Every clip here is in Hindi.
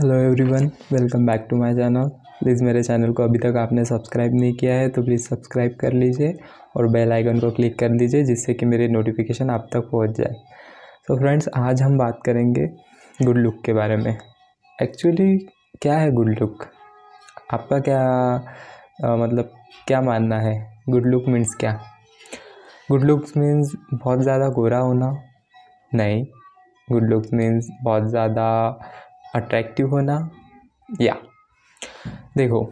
hello everyone welcome back to my channel please मेरे चैनल को अभी तक आपने सब्सक्राइब नहीं किया है तो प्लीज़ सब्सक्राइब कर लीजिए और बेल आइकन को क्लिक कर दीजिए जिससे कि मेरे नोटिफिकेशन आप तक पहुंच जाए तो so फ्रेंड्स आज हम बात करेंगे गुड लुक के बारे में एक्चुअली क्या है गुड लुक आपका क्या आ, मतलब क्या मानना है गुड लुक मीन्स क्या गुड लुक्स मीन्स बहुत ज़्यादा गोरा होना नहीं गुड लुक्स मीन्स बहुत ज़्यादा अट्रैक्टिव होना या देखो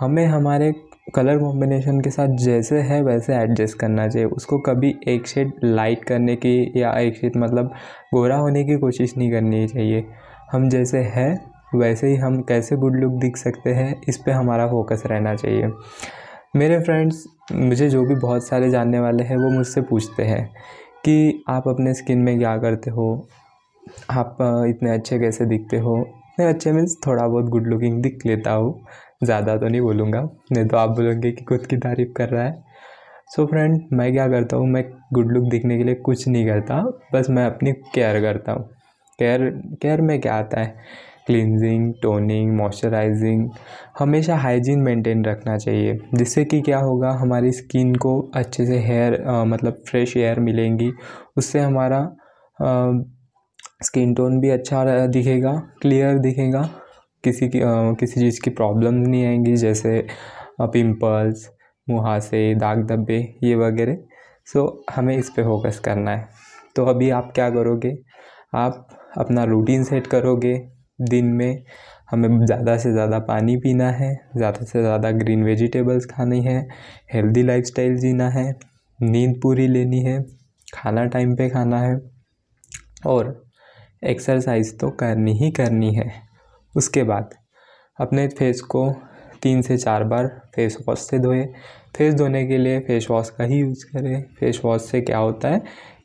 हमें हमारे कलर कॉम्बिनेशन के साथ जैसे है वैसे एडजस्ट करना चाहिए उसको कभी एक शेड लाइट करने की या एक शेड मतलब गोरा होने की कोशिश नहीं करनी चाहिए हम जैसे हैं वैसे ही हम कैसे गुड लुक दिख सकते हैं इस पर हमारा फोकस रहना चाहिए मेरे फ्रेंड्स मुझे जो भी बहुत सारे जानने वाले हैं वो मुझसे पूछते हैं कि आप अपने स्किन में क्या करते हो आप इतने अच्छे कैसे दिखते हो इतने अच्छे मीन्स थोड़ा बहुत गुड लुकिंग दिख लेता हूँ ज़्यादा तो नहीं बोलूँगा नहीं तो आप बोलोगे कि खुद की तारीफ़ कर रहा है सो so फ्रेंड मैं क्या करता हूँ मैं गुड लुक दिखने के लिए कुछ नहीं करता बस मैं अपनी केयर करता हूँ केयर केयर में क्या आता है क्लिनजिंग टोनिंग मॉइस्चराइजिंग हमेशा हाइजीन मेंटेन रखना चाहिए जिससे कि क्या होगा हमारी स्किन को अच्छे से हेयर मतलब फ्रेश एयर मिलेंगी उससे हमारा आ, स्किन टोन भी अच्छा दिखेगा क्लियर दिखेगा किसी की किसी चीज़ की प्रॉब्लम नहीं आएंगी जैसे पिंपल्स मुहासे दाग धब्बे ये वगैरह सो हमें इस पे फोकस करना है तो अभी आप क्या करोगे आप अपना रूटीन सेट करोगे दिन में हमें ज़्यादा से ज़्यादा पानी पीना है ज़्यादा से ज़्यादा ग्रीन वेजिटेबल्स खानी है हेल्दी लाइफस्टाइल जीना है नींद पूरी लेनी है खाना टाइम पे खाना है और एक्सरसाइज तो करनी ही करनी है उसके बाद अपने फेस को तीन से चार बार फेस वॉश से धोए फेस धोने के लिए फेस वॉश का ही यूज़ करें फेस वॉश से क्या होता है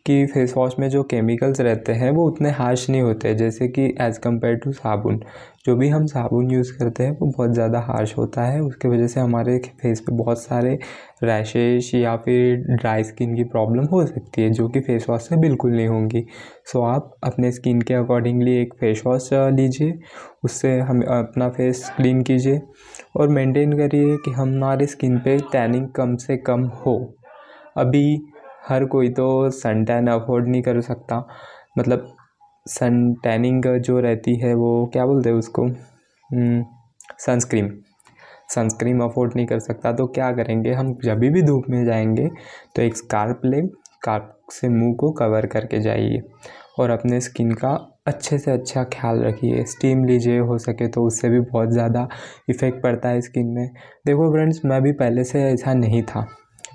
कि फेस वॉश में जो केमिकल्स रहते हैं वो उतने हार्श नहीं होते जैसे कि एज़ कम्पेयर टू साबुन जो भी हम साबुन यूज़ करते हैं वो बहुत ज़्यादा हार्श होता है उसकी वजह से हमारे फेस पे बहुत सारे रैशेस या फिर ड्राई स्किन की प्रॉब्लम हो सकती है जो कि फेस वॉश से बिल्कुल नहीं होंगी सो आप अपने स्किन के अकॉर्डिंगली एक फेस वॉश लीजिए उससे हम अपना फेस क्लीन कीजिए और मेंटेन करिए कि हमारे स्किन पे टैनिंग कम से कम हो अभी हर कोई तो सन टैन अफोर्ड नहीं कर सकता मतलब सन टैनिंग जो रहती है वो क्या बोलते हैं उसको सनस्क्रीम सनस्क्रीम अफोर्ड नहीं कर सकता तो क्या करेंगे हम जब भी धूप में जाएंगे तो एक स्कार्प लें स्कार्प से मुंह को कवर करके जाइए और अपने स्किन का अच्छे से अच्छा ख्याल रखिए स्टीम लीजिए हो सके तो उससे भी बहुत ज़्यादा इफ़ेक्ट पड़ता है स्किन में देखो फ्रेंड्स मैं भी पहले से ऐसा नहीं था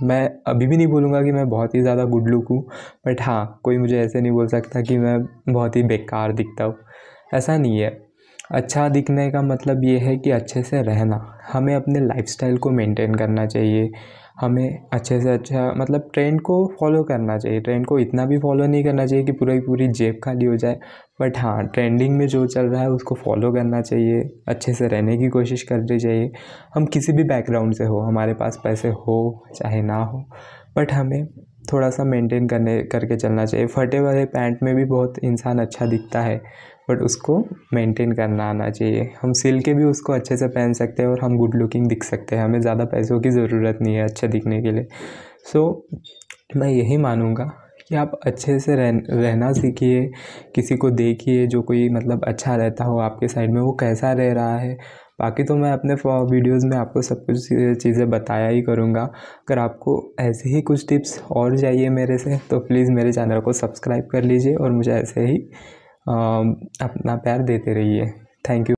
मैं अभी भी नहीं बोलूँगा कि मैं बहुत ही ज़्यादा गुड लुक हूँ बट हाँ कोई मुझे ऐसे नहीं बोल सकता कि मैं बहुत ही बेकार दिखता हूँ ऐसा नहीं है अच्छा दिखने का मतलब ये है कि अच्छे से रहना हमें अपने लाइफस्टाइल को मेंटेन करना चाहिए हमें अच्छे से अच्छा मतलब ट्रेंड को फॉलो करना चाहिए ट्रेंड को इतना भी फॉलो नहीं करना चाहिए कि पूरी पूरी जेब खाली हो जाए बट हाँ ट्रेंडिंग में जो चल रहा है उसको फॉलो करना चाहिए अच्छे से रहने की कोशिश करनी चाहिए हम किसी भी बैकग्राउंड से हो हमारे पास पैसे हो चाहे ना हो बट हमें थोड़ा सा मेंटेन करने करके चलना चाहिए फटे वाले पैंट में भी बहुत इंसान अच्छा दिखता है बट उसको मेंटेन करना आना चाहिए हम सिल के भी उसको अच्छे से पहन सकते हैं और हम गुड लुकिंग दिख सकते हैं हमें ज़्यादा पैसों की ज़रूरत नहीं है अच्छे दिखने के लिए सो so, मैं यही मानूँगा कि आप अच्छे से रह रहना सीखिए किसी को देखिए जो कोई मतलब अच्छा रहता हो आपके साइड में वो कैसा रह रहा है बाकी तो मैं अपने वीडियोस में आपको सब कुछ चीज़ें बताया ही करूँगा अगर आपको ऐसे ही कुछ टिप्स और चाहिए मेरे से तो प्लीज़ मेरे चैनल को सब्सक्राइब कर लीजिए और मुझे ऐसे ही अपना प्यार देते रहिए थैंक यू